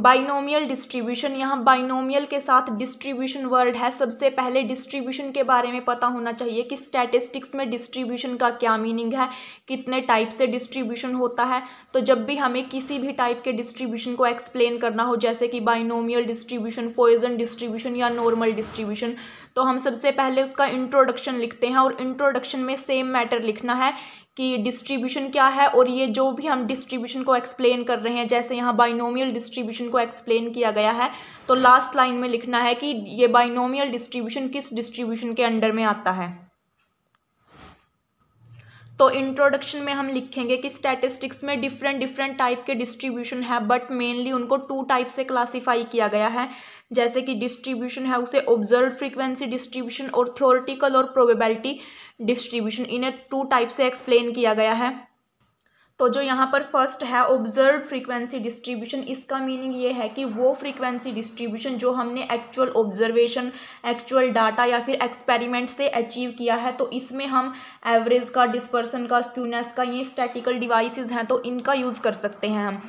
binomial distribution यहाँ binomial के साथ डिस्ट्रीब्यूशन वर्ड है सबसे पहले डिस्ट्रीब्यूशन के बारे में पता होना चाहिए कि स्टैटिस्टिक्स में डिस्ट्रीब्यूशन का क्या मीनिंग है कितने टाइप से डिस्ट्रीब्यूशन होता है तो जब भी हमें किसी भी टाइप के डिस्ट्रीब्यूशन को एक्सप्लेन करना हो जैसे कि बाइनोमियल डिस्ट्रीब्यूशन पोइजन डिस्ट्रीब्यूशन या नॉर्मल डिस्ट्रीब्यूशन तो हम सबसे पहले उसका इंट्रोडक्शन लिखते हैं और इंट्रोडक्शन में सेम मैटर लिखना है कि डिस्ट्रीब्यूशन क्या है और ये जो भी हम डिस्ट्रीब्यूशन को एक्सप्लेन कर रहे हैं जैसे यहाँ बाइनोमियल डिस्ट्रीब्यूशन को एक्सप्लेन किया गया है तो लास्ट लाइन में लिखना है कि ये बाइनोमियल डिस्ट्रीब्यूशन किस डिस्ट्रीब्यूशन के अंडर में आता है तो इंट्रोडक्शन में हम लिखेंगे कि स्टैटिस्टिक्स में डिफरेंट डिफरेंट टाइप के डिस्ट्रीब्यूशन है बट मेनली उनको टू टाइप से क्लासीफाई किया गया है जैसे कि डिस्ट्रीब्यूशन है उसे ऑब्जर्व फ्रीक्वेंसी डिस्ट्रीब्यूशन और थ्योरेटिकल और प्रोबेबिलिटी डिस्ट्रीब्यूशन इन्हें टू टाइप से एक्सप्लेन किया गया है तो जो यहाँ पर फर्स्ट है ऑब्जर्व फ्रीक्वेंसी डिस्ट्रीब्यूशन इसका मीनिंग ये है कि वो फ्रीक्वेंसी डिस्ट्रीब्यूशन जो हमने एक्चुअल ऑब्जर्वेशन एक्चुअल डाटा या फिर एक्सपेरिमेंट से अचीव किया है तो इसमें हम एवरेज का डिस्पर्सन का स्क्यूनेस का ये स्टैटिकल डिवाइसेस हैं तो इनका यूज़ कर सकते हैं हम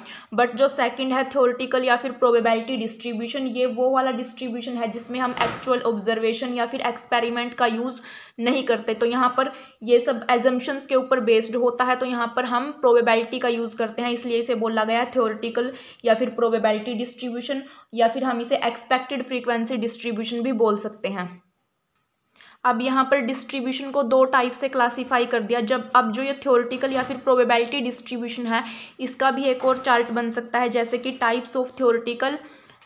बट जो सेकेंड है थ्योरेटिकल या फिर प्रोबेबिलिटी डिस्ट्रीब्यूशन ये वो वाला डिस्ट्रीब्यूशन है जिसमें हम एक्चुअल ऑब्जर्वेशन या फिर एक्सपेरिमेंट का यूज़ नहीं करते तो यहाँ पर ये सब एजम्पन्स के ऊपर बेस्ड होता है तो यहाँ पर हम प्रोबे प्रोबेबिलिटी का यूज़ करते हैं इसलिए इसे बोला गया थ्योरेटिकल या फिर प्रोबेबिलिटी डिस्ट्रीब्यूशन या फिर हम इसे एक्सपेक्टेड फ्रीक्वेंसी डिस्ट्रीब्यूशन भी बोल सकते हैं अब यहाँ पर डिस्ट्रीब्यूशन को दो टाइप से क्लासिफाई कर दिया जब अब जो ये थ्योरेटिकल या फिर प्रोबेबिलिटी डिस्ट्रीब्यूशन है इसका भी एक और चार्ट बन सकता है जैसे कि टाइप्स ऑफ थ्योरेटिकल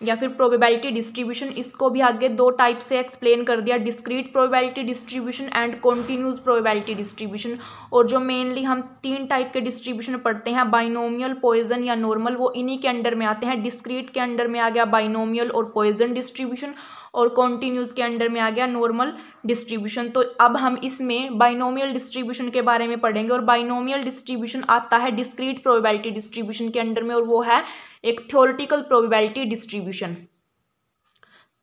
या फिर प्रोबेबिलिटी डिस्ट्रीब्यूशन इसको भी आगे दो टाइप से एक्सप्लेन कर दिया discrete probability distribution and continuous probability distribution और जो मेनली हम तीन टाइप के डिस्ट्रीब्यूशन पढ़ते हैं बाइनोमियल पॉइजन या नॉर्मल वो इन्हीं के अंडर में आते हैं डिस्क्रीट के अंडर में आ गया बाइनोमियल और पॉइजन डिस्ट्रीब्यूशन और कॉन्टीन्यूस के अंडर में आ गया नॉर्मल डिस्ट्रीब्यूशन तो अब हम इसमें बाइनोमियल डिस्ट्रीब्यूशन के बारे में पढ़ेंगे और बाइनोमियल डिस्ट्रीब्यूशन आता है डिस्क्रीट प्रोबेबिलिटी डिस्ट्रीब्यूशन के अंडर में और वो है एक थ्योरिटिकल प्रोबेबिलिटी डिस्ट्रीब्यूशन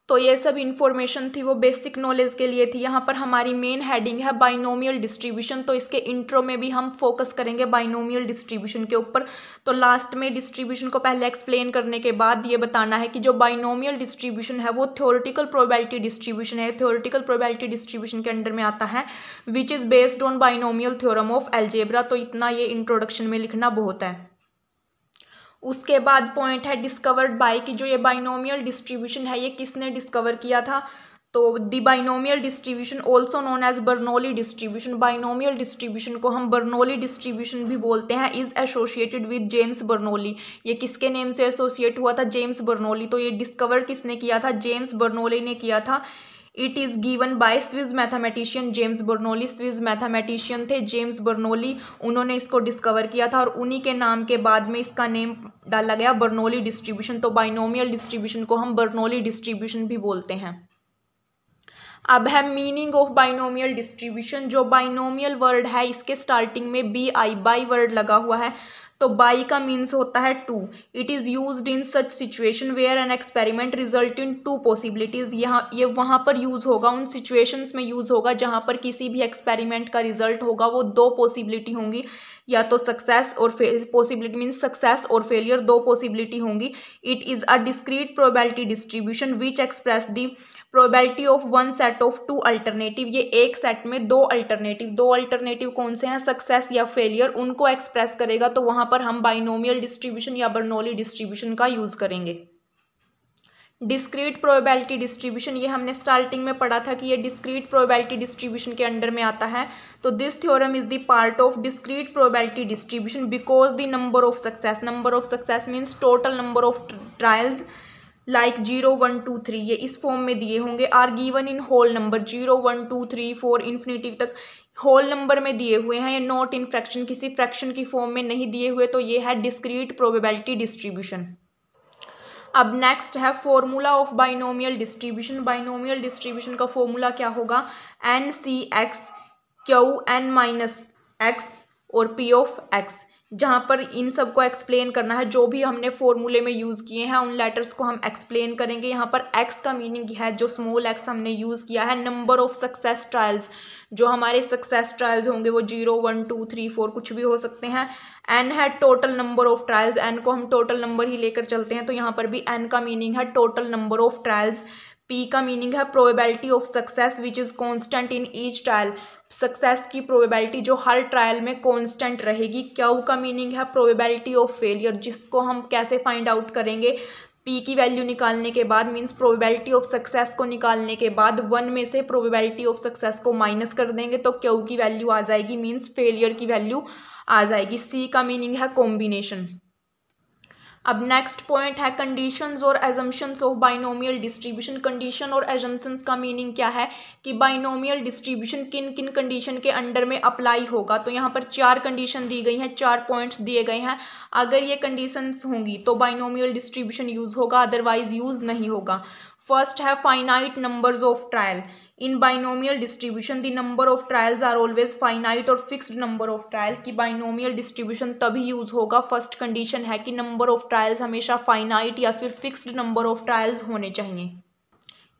तो ये सब इन्फॉर्मेशन थी वो बेसिक नॉलेज के लिए थी यहाँ पर हमारी मेन हेडिंग है बाइनोमियल डिस्ट्रीब्यूशन तो इसके इंट्रो में भी हम फोकस करेंगे बाइनोमियल डिस्ट्रीब्यूशन के ऊपर तो लास्ट में डिस्ट्रीब्यूशन को पहले एक्सप्लेन करने के बाद ये बताना है कि जो बाइनोमियल डिस्ट्रीब्यूशन है वो थ्योरिटिकल प्रोबेबिलिटी डिस्ट्रीब्यूशन है थ्योरिटिकल प्रोबेबिलिटी डिस्ट्रीब्यूशन के अंडर में आता है which is based on binomial theorem of algebra तो इतना ये इंट्रोडक्शन में लिखना बहुत है उसके बाद पॉइंट है डिस्कवर्ड बाय कि जो ये बाइनोमियल डिस्ट्रीब्यूशन है ये किसने डिस्कवर किया था तो the binomial distribution also known as Bernoulli distribution binomial distribution को हम बर्नोली डिस्ट्रीब्यूशन भी बोलते हैं is associated with James Bernoulli ये किसके नेम से एसोसिएट हुआ था जेम्स बर्नोली तो ये डिस्कवर किसने किया था जेम्स बर्नोली ने किया था it is given by Swiss mathematician James Bernoulli Swiss mathematician थे जेम्स बर्नोली उन्होंने इसको डिस्कवर किया था और उन्हीं के नाम के बाद में इसका नेम डाला गया बर्नोली डिस्ट्रीब्यूशन तो बाइनोमियल डिस्ट्रीब्यूशन को हम बर्नोली डिस्ट्रीब्यूशन भी बोलते हैं अब है मीनिंग ऑफ बाइनोमियल डिस्ट्रीब्यूशन जो बाइनोमियल वर्ड है इसके स्टार्टिंग में बी आई बाई वर्ड लगा हुआ है तो बाई का मीन्स होता है two it is use in such situation where an experiment result in two possibilities यहाँ ये वहाँ पर यूज़ होगा उन सिचुएशंस में यूज़ होगा जहाँ पर किसी भी एक्सपेरिमेंट का रिजल्ट होगा वो दो पॉसिबिलिटी होंगी या तो सक्सेस और पॉसिबिलिटी मीन्स सक्सेस और फेलियर दो पॉसिबिलिटी होंगी it is a discrete probability distribution which express the probability of one set of two alternative ये एक सेट में दो अल्टरनेटिव दो अल्टरनेटिव कौन से हैं सक्सेस या फेलियर उनको एक्सप्रेस करेगा तो वहाँ यहाँ पर हम बाइनोमियल डिस्ट्रीब्यूशन या बर्नौली डिस्ट्रीब्यूशन का यूज़ करेंगे डिस्क्रीट प्रोबेबिलिटी डिस्ट्रीब्यूशन ये हमने स्टार्टिंग में पढ़ा था कि ये डिस्क्रीट प्रोबेबिलिटी डिस्ट्रीब्यूशन के अंडर में आता है तो this theorem is the part of discrete probability distribution because the number of success number of success means total number of trials like zero one two three ये इस form में दिए होंगे are given in whole number zero one two three four infinitive तक whole number में दिए हुए हैं या नॉट इन फ्रैक्शन किसी फ्रैक्शन की फॉर्म में नहीं दिए हुए तो ये है डिस्क्रीट प्रोबेबिलिटी डिस्ट्रीब्यूशन अब नेक्स्ट है formula of binomial distribution binomial distribution का फॉर्मूला क्या होगा n c x q n minus x और पी ऑफ एक्स जहाँ पर इन सब को एक्सप्लेन करना है जो भी हमने फॉर्मूले में यूज़ किए हैं उन लेटर्स को हम एक्सप्लेन करेंगे यहाँ पर एक्स का मीनिंग है जो स्मॉल एक्स हमने यूज़ किया है नंबर ऑफ़ सक्सेस ट्रायल्स जो हमारे सक्सेस ट्रायल्स होंगे वो zero one two three four कुछ भी हो सकते हैं एन है total number of trials n को हम टोटल नंबर ही लेकर चलते हैं तो यहाँ पर भी एन का मीनिंग है total number of trials p का मीनिंग है probability of success which is constant in each trial success की प्रोबेबिलिटी जो हर ट्रायल में कांस्टेंट रहेगी क्यू का मीनिंग है प्रोबेबिलिटी ऑफ फेलियर जिसको हम कैसे फाइंड आउट करेंगे पी की वैल्यू निकालने के बाद मींस प्रोबेबिलिटी ऑफ सक्सेस को निकालने के बाद वन में से प्रोबेबिलिटी ऑफ सक्सेस को माइनस कर देंगे तो क्यू की वैल्यू आ जाएगी मीन्स फेलियर की वैल्यू आ जाएगी सी का मीनिंग है कॉम्बिनेशन अब नेक्स्ट पॉइंट है कंडीशंस और assumptions of binomial distribution condition और एजम्पन्स का मीनिंग क्या है कि बाइनोमियल डिस्ट्रीब्यूशन किन किन कंडीशन के अंडर में अप्लाई होगा तो यहाँ पर चार कंडीशन दी गई हैं चार पॉइंट्स दिए गए हैं अगर ये कंडीशंस होंगी तो बाइनोमियल डिस्ट्रीब्यूशन यूज़ होगा अदरवाइज यूज़ नहीं होगा फर्स्ट है finite numbers of trial in binomial distribution the number of trials are always finite और फिक्स्ड नंबर ऑफ ट्रायल की बाइनोमियल डिस्ट्रीब्यूशन तभी यूज होगा फर्स्ट कंडीशन है कि नंबर ऑफ ट्रायल्स हमेशा फाइनाइट या फिर फिक्स्ड नंबर ऑफ ट्रायल्स होने चाहिए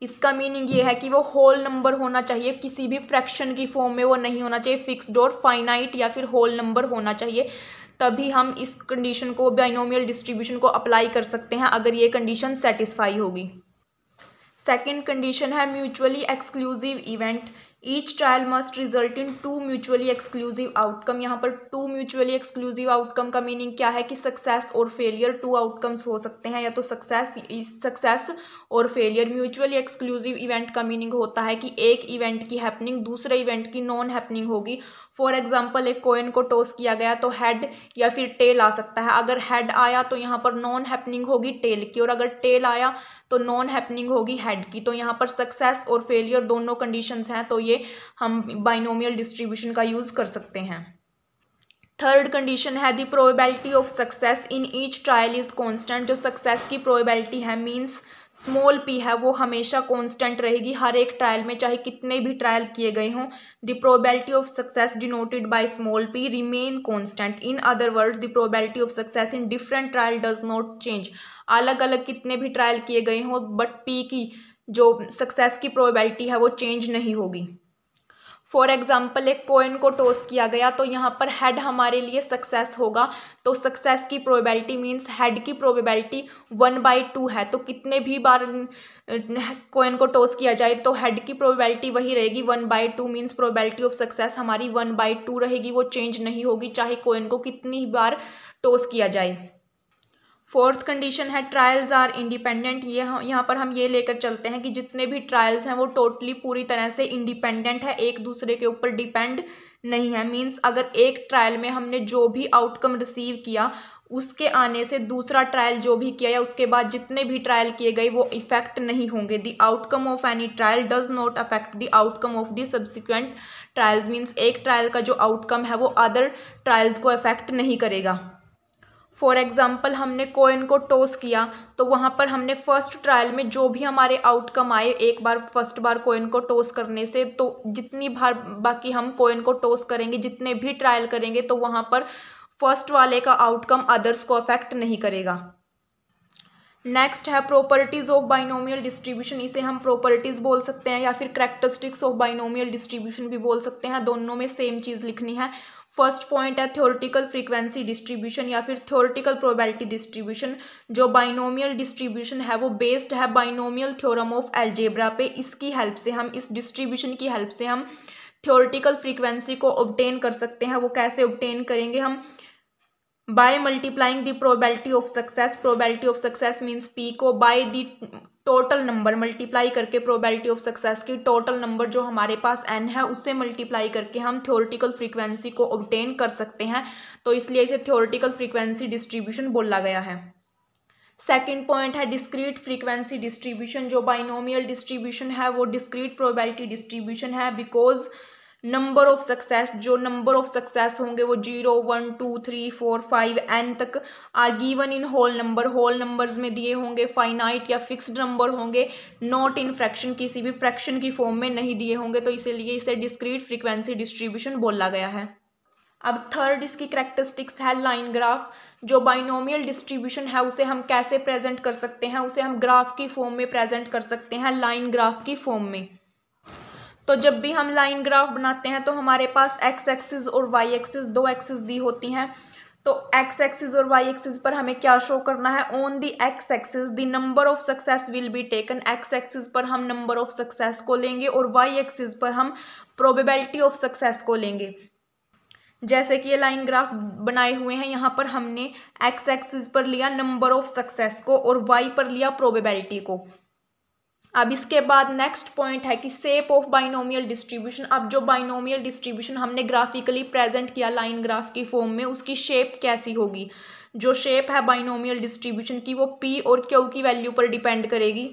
इसका मीनिंग ये है कि वो होल नंबर होना चाहिए किसी भी फ्रैक्शन की फॉर्म में वो नहीं होना चाहिए फिक्स्ड और फाइनाइट या फिर होल नंबर होना चाहिए तभी हम इस कंडीशन को बाइनोमियल डिस्ट्रीब्यूशन को अप्लाई कर सकते हैं अगर ये कंडीशन सेटिस्फाई होगी सेकंड कंडीशन है mutually exclusive event each trial must result in two mutually exclusive outcome यहाँ पर टू म्यूचुअली एक्सक्लूसिव आउटकम का मीनिंग क्या है कि सक्सेस और फेलियर टू आउटकम्स हो सकते हैं या तो सक्सेस सक्सेस और फेलियर म्यूचुअली एक्सक्लूसिव इवेंट का मीनिंग होता है कि एक इवेंट की हैपनिंग दूसरे इवेंट की नॉन हैपनिंग होगी फॉर एग्जाम्पल एक कोइन को टॉस किया गया तो हेड या फिर टेल आ सकता है अगर हेड आया तो यहाँ पर नॉन हैपनिंग होगी टेल की और अगर टेल आया तो नॉन हैपनिंग होगी हेड की तो यहाँ पर सक्सेस और फेलियर दोनों कंडीशंस हैं तो ये लिए हम बाइनोमियल डिस्ट्रीब्यूशन का यूज़ कर सकते हैं थर्ड कंडीशन है the probability of success in each trial is constant जो सक्सेस की प्रोबेबिलिटी है मींस स्मॉल पी है वो हमेशा कांस्टेंट रहेगी हर एक ट्रायल में चाहे कितने भी ट्रायल किए गए हों the probability of success denoted by small p remain constant in other word the probability of success in different trial does not change अलग अलग कितने भी ट्रायल किए गए हों बट पी की जो सक्सेस की प्रोबेबिलिटी है वो चेंज नहीं होगी फॉर एग्ज़ाम्पल एक कॉइन को टॉस किया गया तो यहाँ पर हेड हमारे लिए सक्सेस होगा तो सक्सेस की प्रोबेबिलिटी मीन्स हेड की प्रोबेबिलिटी वन बाई टू है तो कितने भी बार कोइन को टॉस किया जाए तो हेड की प्रोबेबिलिटी वही रहेगी one by two means probability of success हमारी वन बाई टू रहेगी वो चेंज नहीं होगी चाहे कोइन को कितनी बार टॉस किया जाए फोर्थ कंडीशन है ट्रायल्स आर इंडिपेंडेंट ये हम यहाँ पर हम ये लेकर चलते हैं कि जितने भी ट्रायल्स हैं वो टोटली पूरी तरह से इंडिपेंडेंट है एक दूसरे के ऊपर डिपेंड नहीं है मींस अगर एक ट्रायल में हमने जो भी आउटकम रिसीव किया उसके आने से दूसरा ट्रायल जो भी किया या उसके बाद जितने भी ट्रायल किए गए वो इफेक्ट नहीं होंगे the outcome of any trial does not affect the outcome of the subsequent trials means एक ट्रायल का जो आउटकम है वो अदर ट्रायल्स को अफेक्ट नहीं करेगा फॉर एग्ज़ाम्पल हमने कोइन को टॉस किया तो वहाँ पर हमने फ़र्स्ट ट्रायल में जो भी हमारे आउटकम आए एक बार फर्स्ट बार कोइन को टॉस करने से तो जितनी बार बाकी हम कोइन को टॉस करेंगे जितने भी ट्रायल करेंगे तो वहाँ पर फर्स्ट वाले का आउटकम अदर्स को अफेक्ट नहीं करेगा नेक्स्ट है प्रॉपर्टीज़ ऑफ बाइनोमियल डिस्ट्रीब्यूशन इसे हम प्रॉपर्टीज़ बोल सकते हैं या फिर करेक्टरिस्टिक्स ऑफ बाइनोमियल डिस्ट्रीब्यूशन भी बोल सकते हैं दोनों में सेम चीज़ लिखनी है फर्स्ट पॉइंट है थ्योरेटिकल फ्रीक्वेंसी डिस्ट्रीब्यूशन या फिर थ्योरेटिकल प्रोबेबिलिटी डिस्ट्रीब्यूशन जो बाइनोमियल डिस्ट्रीब्यूशन है वो बेस्ड है बाइनोमियल थ्योरम ऑफ एल्जेब्रा पे इसकी हेल्प से हम इस डिस्ट्रीब्यूशन की हेल्प से हम थ्योरेटिकल फ्रीक्वेंसी को ऑब्टेन कर सकते हैं वो कैसे ऑब्टेन करेंगे हम by multiplying the probability of success probability of success means p को by the total number multiply करके प्रोबेबिलिटी ऑफ सक्सेस की टोटल नंबर जो हमारे पास एन है उससे मल्टीप्लाई करके हम थ्योरेटिकल फ्रीक्वेंसी को ऑब्टेन कर सकते हैं तो इसलिए इसे थ्योरेटिकल फ्रीक्वेंसी डिस्ट्रीब्यूशन बोला गया है सेकेंड पॉइंट है डिस्क्रीट फ्रीक्वेंसी डिस्ट्रीब्यूशन जो बाइनोमियल डिस्ट्रीब्यूशन है वो डिस्क्रीट प्रोबेबिलिटी डिस्ट्रीब्यूशन है बिकॉज नंबर ऑफ सक्सेस जो नंबर ऑफ सक्सेस होंगे वो zero one two three four five n तक are given in whole number whole numbers में दिए होंगे फाइनाइट या फिक्स्ड नंबर होंगे नॉट इन फ्रैक्शन किसी भी फ्रैक्शन की फॉर्म में नहीं दिए होंगे तो इसीलिए इसे डिस्क्रीट फ्रीक्वेंसी डिस्ट्रीब्यूशन बोला गया है अब थर्ड इसकी करेक्टरिस्टिक्स है लाइन ग्राफ जो बाइनोमियल डिस्ट्रीब्यूशन है उसे हम कैसे प्रेजेंट कर सकते हैं उसे हम ग्राफ की फॉर्म में प्रेजेंट कर सकते हैं लाइन ग्राफ की फॉर्म में तो जब भी हम लाइन ग्राफ बनाते हैं तो हमारे पास एक्स एक्सिस और वाई एक्सिस दो एक्सिस दी होती हैं तो एक्स एक्सिस और वाई एक्सिस पर हमें क्या शो करना है on the x axis the number of success will be taken x axis पर हम नंबर ऑफ सक्सेस को लेंगे और वाई एक्सिस पर हम प्रोबेबिलिटी ऑफ सक्सेस को लेंगे जैसे कि ये लाइन ग्राफ बनाए हुए हैं यहाँ पर हमने एक्स एक्सिस पर लिया नंबर ऑफ सक्सेस को और वाई पर लिया प्रोबेबिलिटी को अब इसके बाद नेक्स्ट पॉइंट है कि सेप ऑफ बाइनोमियल डिस्ट्रीब्यूशन अब जो बाइनोमियल डिस्ट्रीब्यूशन हमने ग्राफिकली प्रेजेंट किया लाइन ग्राफ की फॉर्म में उसकी शेप कैसी होगी जो शेप है बाइनोमियल डिस्ट्रीब्यूशन की वो पी और क्यू की वैल्यू पर डिपेंड करेगी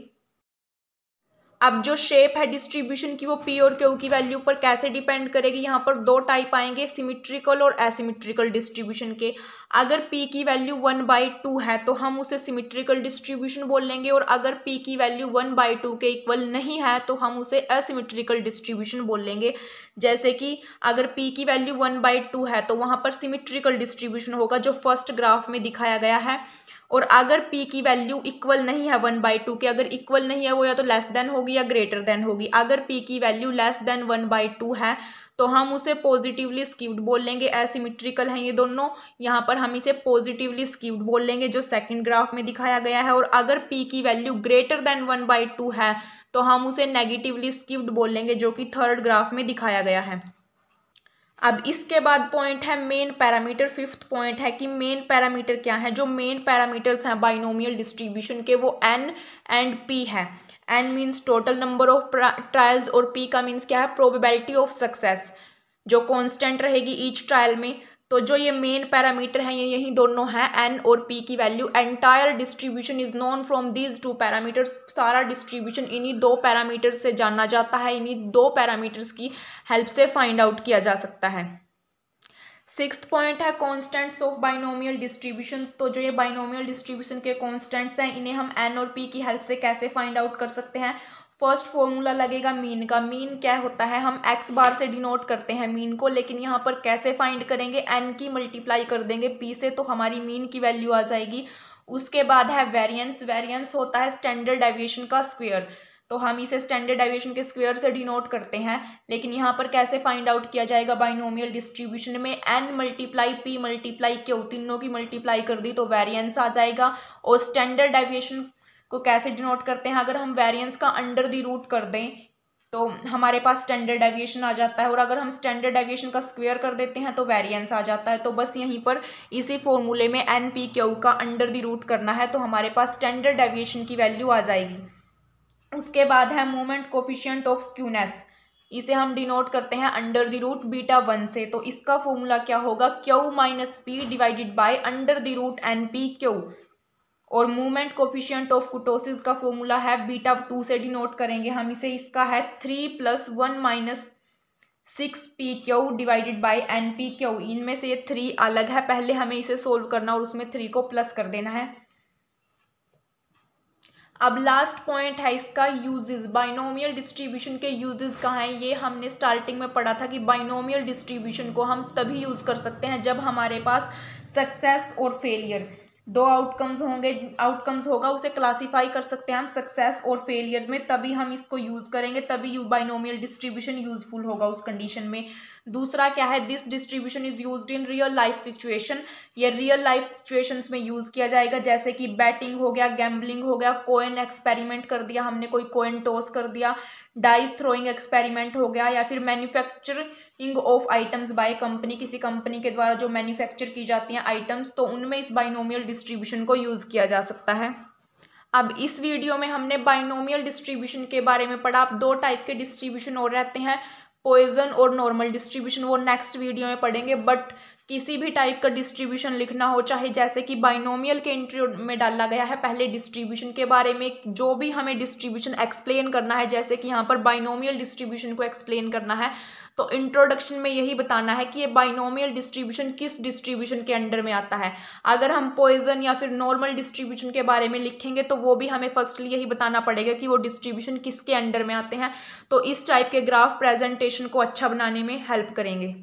अब जो शेप है डिस्ट्रीब्यूशन की वो पी और क्यू की वैल्यू पर कैसे डिपेंड करेगी यहाँ पर दो टाइप आएंगे सिमिट्रिकल और एसिमिट्रिकल डिस्ट्रीब्यूशन के अगर पी की वैल्यू वन बाई टू है तो हम उसे सिमिट्रिकल डिस्ट्रीब्यूशन बोल लेंगे और अगर पी की वैल्यू वन बाई टू के इक्वल नहीं है तो हम उसे असिमिट्रिकल डिस्ट्रीब्यूशन बोल लेंगे जैसे कि अगर पी की वैल्यू वन बाई टू है तो वहाँ पर सिमिट्रिकल डिस्ट्रीब्यूशन होगा जो फर्स्ट ग्राफ में दिखाया गया है और अगर पी की वैल्यू इक्वल नहीं है वन बाई टू के अगर इक्वल नहीं है वो या तो लेस देन होगी होगी या ग्रेटर देन होगी अगर पी की value less than one by two है तो हम उसे पॉजिटिवली स्क्यूड बोल लेंगे एसिमिट्रिकल हैं ये दोनों यहाँ पर हम इसे पॉजिटिवली स्क्यूड बोल लेंगे जो सेकंड ग्राफ में दिखाया गया है और अगर पी की value greater than one by two है तो हम उसे नेगेटिवली स्क्यूड बोल लेंगे जो कि थर्ड ग्राफ में दिखाया गया है अब इसके बाद पॉइंट है मेन पैरामीटर फिफ्थ पॉइंट है कि मेन पैरामीटर क्या है जो मेन पैरामीटर्स हैं बाइनोमियल डिस्ट्रीब्यूशन के वो एन एंड पी है n means total number of trials और पी का मीन्स क्या है प्रोबेबिलिटी ऑफ सक्सेस जो कांस्टेंट रहेगी ईच ट्रायल में तो जो ये मेन पैरामीटर हैं ये यही दोनों हैं एन और पी की value entire distribution is known from these two parameters सारा डिस्ट्रीब्यूशन इन्हीं दो पैरामीटर्स से जाना जाता है इन्हीं दो पैरामीटर्स की हेल्प से फाइंड आउट किया जा सकता है सिक्स पॉइंट है कॉन्स्टेंट्स ऑफ बाइनोमियल डिस्ट्रीब्यूशन तो जो ये बाइनोमियल डिस्ट्रीब्यूशन के कॉन्स्टेंट्स हैं इन्हें हम एन और पी की हेल्प से कैसे फाइंड आउट कर सकते हैं फर्स्ट फॉर्मूला लगेगा मीन का मीन क्या होता है हम एक्स बार से डिनोट करते हैं मीन को लेकिन यहाँ पर कैसे फाइंड करेंगे एन की मल्टीप्लाई कर देंगे पी से तो हमारी मीन की वैल्यू आ जाएगी उसके बाद है वेरियंस वेरियंस होता है स्टैंडर्ड डेविएशन का स्क्वेयर तो हम इसे स्टैंडर्ड डेविएशन के स्क्वायर से डिनोट करते हैं लेकिन यहाँ पर कैसे फाइंड आउट किया जाएगा बाइनोमियल डिस्ट्रीब्यूशन में n multiply p multiply q तीनों की मल्टीप्लाई कर दी तो वेरियंस आ जाएगा और स्टैंडर्ड डेविएशन को कैसे डिनोट करते हैं अगर हम वेरियंस का अंडर दी रूट कर दें तो हमारे पास स्टैंडर्ड डेविएशन आ जाता है और अगर हम स्टैंडर्ड डेविएशन का स्क्वायर कर देते हैं तो वेरिएंस आ जाता है तो बस यहीं पर इसी फॉर्मूले में एन पी क्यू का अंडर दी रूट करना है तो हमारे पास स्टैंडर्ड डेविएशन की वैल्यू आ जाएगी उसके बाद है मोमेंट कोफिशियंट ऑफ स्क्यूनेस इसे हम डिनोट करते हैं under the root beta one से तो इसका फॉर्मूला क्या होगा q minus p divided by under the root n p q और मूवमेंट कोफिशियंट ऑफ कुटोसिस का फॉर्मूला है बीटा टू से डिनोट करेंगे हम इसे इसका है three plus one minus six p q divided by n p q इनमें से ये थ्री अलग है पहले हमें इसे सोल्व करना और उसमें थ्री को प्लस कर देना है अब लास्ट पॉइंट है इसका यूजेस बाइनोमियल डिस्ट्रीब्यूशन के यूजेस कहाँ हैं ये हमने स्टार्टिंग में पढ़ा था कि बाइनोमियल डिस्ट्रीब्यूशन को हम तभी यूज़ कर सकते हैं जब हमारे पास सक्सेस और फेलियर दो आउटकम्स होंगे आउटकम्स होगा उसे क्लासीफाई कर सकते हैं हम सक्सेस और फेलियर में तभी हम इसको यूज़ करेंगे तभी यू बाइनोमियल डिस्ट्रीब्यूशन यूजफुल होगा उस कंडीशन में दूसरा क्या है this distribution is used in real life situation ये रियल लाइफ सिचुएशंस में यूज़ किया जाएगा जैसे कि बैटिंग हो गया गैम्बलिंग हो गया कोइन एक्सपेरिमेंट कर दिया हमने कोई कोइन टॉस कर दिया डाइस थ्रोइंग एक्सपेरिमेंट हो गया या फिर manufacturing of items by company किसी कंपनी के द्वारा जो मैन्युफैक्चर की जाती हैं आइटम्स तो उनमें इस बाइनोमियल डिस्ट्रीब्यूशन को यूज़ किया जा सकता है अब इस वीडियो में हमने बाइनोमियल डिस्ट्रीब्यूशन के बारे में पढ़ा आप दो टाइप के डिस्ट्रीब्यूशन और रहते हैं पॉइजन और नॉर्मल डिस्ट्रीब्यूशन वो नेक्स्ट वीडियो में पढ़ेंगे बट किसी भी टाइप का डिस्ट्रीब्यूशन लिखना हो चाहे जैसे कि बाइनोमियल के इंट्री में डाला गया है पहले डिस्ट्रीब्यूशन के बारे में जो भी हमें डिस्ट्रीब्यूशन एक्सप्लेन करना है जैसे कि यहाँ पर बाइनोमियल डिस्ट्रीब्यूशन को एक्सप्लेन करना है तो इंट्रोडक्शन में यही बताना है कि ये बाइनोमियल डिस्ट्रीब्यूशन किस डिस्ट्रीब्यूशन के अंडर में आता है अगर हम पॉइजन या फिर नॉर्मल डिस्ट्रीब्यूशन के बारे में लिखेंगे तो वो भी हमें फर्स्टली यही बताना पड़ेगा कि वो डिस्ट्रीब्यूशन किसके अंडर में आते हैं तो इस टाइप के ग्राफ प्रेजेंटेशन को अच्छा बनाने में हेल्प करेंगे